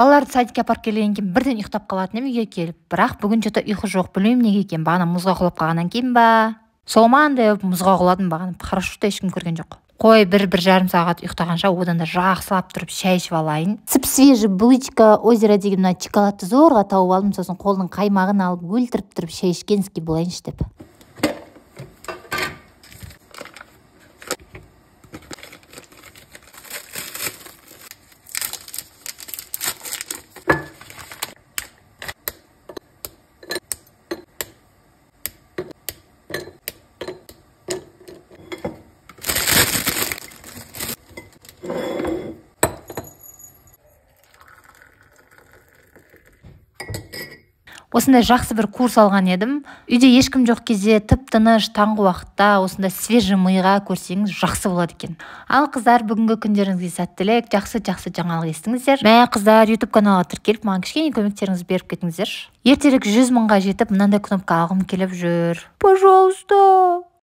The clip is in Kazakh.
балаларды садикке апарып келгеннен кейін бірден ұйықтап қалатын едім үйге келіп бірақ бүгін че то ұйқы жоқ білмеймін неге екенін бағана мұзға құлап қалғаннан кейін ба солмандай болып мұзға құладым бағана парашютті ешкім көрген жоқ қой бір бір жарым сағат ұйықтағанша одан да жақсылап тұрып шай ішіп алайын сып свежий булычка озеро деген мына шоколадты зорға тауып алдым сосын қолдың қаймағын алып өлтіріп тұрып шай ішкенский болайыншы деп осындай жақсы бір курс алған едім үйде ешкім жоқ кезде тып тыныш таңғы уақытта осындай свежий миға көрсеңіз жақсы болады екен ал қыздар бүгінгі күндеріңізге сәттілік жақсы жақсы жаңалық естіңіздер мә қыздар ютуб каналға тіркеліп маған кішкене көмектеріңізді беріп кетіңіздерші ертерек жүз мыңға жетіп мынандай кнопка алғым келіп жүр пожалуйста